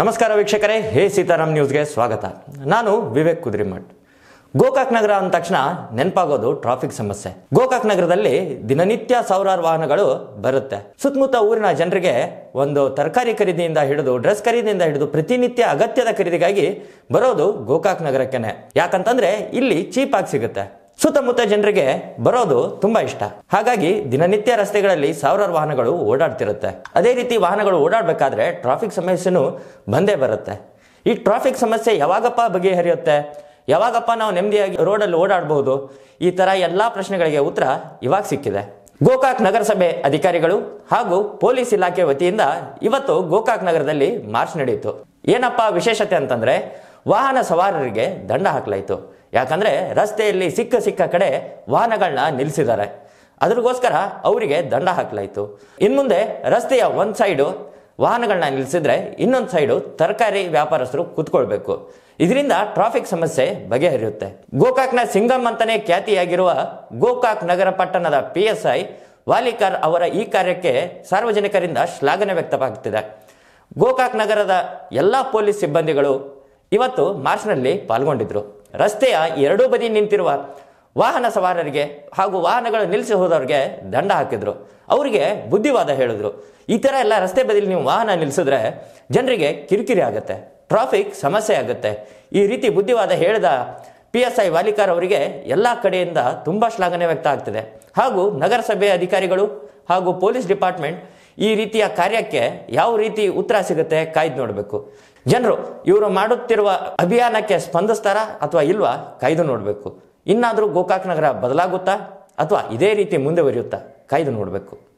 ನಮಸ್ಕಾರ ವೀಕ್ಷಕರೇ ಹೇ ಸೀತಾರಾಮ್ ನ್ಯೂಸ್ಗೆ ಸ್ವಾಗತ ನಾನು ವಿವೇಕ್ ಕುದ್ರಿಮಠ್ ಗೋಕಾಕ್ ನಗರ ಅಂದ ತಕ್ಷಣ ನೆನಪಾಗೋದು ಟ್ರಾಫಿಕ್ ಸಮಸ್ಯೆ ಗೋಕಾಕ್ ನಗರದಲ್ಲಿ ದಿನನಿತ್ಯ ಸಾವಿರಾರು ವಾಹನಗಳು ಬರುತ್ತೆ ಸುತ್ತಮುತ್ತ ಊರಿನ ಜನರಿಗೆ ಒಂದು ತರಕಾರಿ ಖರೀದಿಯಿಂದ ಹಿಡಿದು ಡ್ರೆಸ್ ಖರೀದಿಯಿಂದ ಹಿಡಿದು ಪ್ರತಿನಿತ್ಯ ಅಗತ್ಯದ ಖರೀದಿಗಾಗಿ ಬರೋದು ಗೋಕಾಕ್ ನಗರಕ್ಕೇನೆ ಯಾಕಂತಂದ್ರೆ ಇಲ್ಲಿ ಚೀಪ್ ಆಗಿ ಸಿಗುತ್ತೆ ಸುತ್ತಮುತ್ತ ಜನರಿಗೆ ಬರೋದು ತುಂಬಾ ಇಷ್ಟ ಹಾಗಾಗಿ ದಿನನಿತ್ಯ ರಸ್ತೆಗಳಲ್ಲಿ ಸಾವಿರಾರು ವಾಹನಗಳು ಓಡಾಡ್ತಿರುತ್ತೆ ಅದೇ ರೀತಿ ವಾಹನಗಳು ಓಡಾಡಬೇಕಾದ್ರೆ ಟ್ರಾಫಿಕ್ ಸಮಸ್ಯೆನೂ ಬಂದೇ ಬರುತ್ತೆ ಈ ಟ್ರಾಫಿಕ್ ಸಮಸ್ಯೆ ಯಾವಾಗಪ್ಪ ಬಗೆಹರಿಯುತ್ತೆ ಯಾವಾಗಪ್ಪ ನಾವು ನೆಮ್ಮದಿಯಾಗಿ ರೋಡಲ್ಲಿ ಓಡಾಡಬಹುದು ಈ ತರ ಎಲ್ಲಾ ಪ್ರಶ್ನೆಗಳಿಗೆ ಉತ್ತರ ಇವಾಗ ಸಿಕ್ಕಿದೆ ಗೋಕಾಕ್ ನಗರಸಭೆ ಅಧಿಕಾರಿಗಳು ಹಾಗೂ ಪೊಲೀಸ್ ಇಲಾಖೆ ವತಿಯಿಂದ ಇವತ್ತು ಗೋಕಾಕ್ ನಗರದಲ್ಲಿ ಮಾರ್ಚ್ ನಡೆಯಿತು ಏನಪ್ಪ ವಿಶೇಷತೆ ಅಂತಂದ್ರೆ ವಾಹನ ಸವಾರರಿಗೆ ದಂಡ ಹಾಕಲಾಯಿತು ಯಾಕಂದರೆ ರಸ್ತೆಯಲ್ಲಿ ಸಿಕ್ಕ ಸಿಕ್ಕ ಕಡೆ ವಾಹನಗಳನ್ನ ನಿಲ್ಲಿಸಿದ್ದಾರೆ ಅದ್ರಿಗೋಸ್ಕರ ಅವರಿಗೆ ದಂಡ ಹಾಕಲಾಯಿತು ಇನ್ನು ಮುಂದೆ ರಸ್ತೆಯ ಒಂದು ಸೈಡು ವಾಹನಗಳನ್ನ ನಿಲ್ಲಿಸಿದ್ರೆ ಇನ್ನೊಂದು ಸೈಡು ತರಕಾರಿ ವ್ಯಾಪಾರಸ್ಥರು ಕೂತ್ಕೊಳ್ಬೇಕು ಇದರಿಂದ ಟ್ರಾಫಿಕ್ ಸಮಸ್ಯೆ ಬಗೆಹರಿಯುತ್ತೆ ಗೋಕಾಕ್ನ ಸಿಂಗಮ್ ಅಂತಲೇ ಖ್ಯಾತಿಯಾಗಿರುವ ಗೋಕಾಕ್ ನಗರ ಪಟ್ಟಣದ ಪಿ ಎಸ್ ಐ ವಾಲಿಕರ್ ಅವರ ಈ ಕಾರ್ಯಕ್ಕೆ ಸಾರ್ವಜನಿಕರಿಂದ ಶ್ಲಾಘನೆ ವ್ಯಕ್ತವಾಗುತ್ತಿದೆ ಗೋಕಾಕ್ ನಗರದ ಎಲ್ಲ ಪೊಲೀಸ್ ಸಿಬ್ಬಂದಿಗಳು ಇವತ್ತು ಮಾರ್ಚ್ನಲ್ಲಿ ಪಾಲ್ಗೊಂಡಿದ್ರು ರಸ್ತೆಯ ಎರಡೂ ಬದಿ ನಿಂತಿರುವ ವಾಹನ ಸವಾರರಿಗೆ ಹಾಗೂ ವಾಹನಗಳು ನಿಲ್ಲಿಸಿ ಹೋದವ್ರಿಗೆ ದಂಡ ಹಾಕಿದ್ರು ಅವರಿಗೆ ಬುದ್ಧಿವಾದ ಹೇಳಿದ್ರು ಈ ಥರ ಎಲ್ಲ ರಸ್ತೆ ಬದಿಲಿ ನೀವು ವಾಹನ ನಿಲ್ಲಿಸಿದ್ರೆ ಜನರಿಗೆ ಕಿರಿಕಿರಿ ಆಗುತ್ತೆ ಟ್ರಾಫಿಕ್ ಸಮಸ್ಯೆ ಆಗುತ್ತೆ ಈ ರೀತಿ ಬುದ್ಧಿವಾದ ಹೇಳಿದ ಪಿ ಎಸ್ ಐ ವಾಲಿಕಾರ್ ಅವರಿಗೆ ಎಲ್ಲ ಕಡೆಯಿಂದ ತುಂಬ ಶ್ಲಾಘನೆ ವ್ಯಕ್ತ ಆಗ್ತದೆ ಹಾಗೂ ನಗರಸಭೆ ಅಧಿಕಾರಿಗಳು ಹಾಗೂ ಪೊಲೀಸ್ ಡಿಪಾರ್ಟ್ಮೆಂಟ್ ಈ ರೀತಿಯ ಕಾರ್ಯಕ್ಕೆ ಯಾವ ರೀತಿ ಉತ್ತರ ಸಿಗುತ್ತೆ ಕಾಯ್ದು ನೋಡಬೇಕು ಜನರು ಇವರು ಮಾಡುತ್ತಿರುವ ಅಭಿಯಾನಕ್ಕೆ ಸ್ಪಂದಿಸ್ತಾರಾ ಅಥವಾ ಇಲ್ವಾ ಕಾಯ್ದು ನೋಡಬೇಕು ಇನ್ನಾದರೂ ಗೋಕಾಕ್ ನಗರ ಬದಲಾಗುತ್ತಾ ಅಥವಾ ಇದೇ ರೀತಿ ಮುಂದುವರಿಯುತ್ತಾ ಕಾಯ್ದು ನೋಡಬೇಕು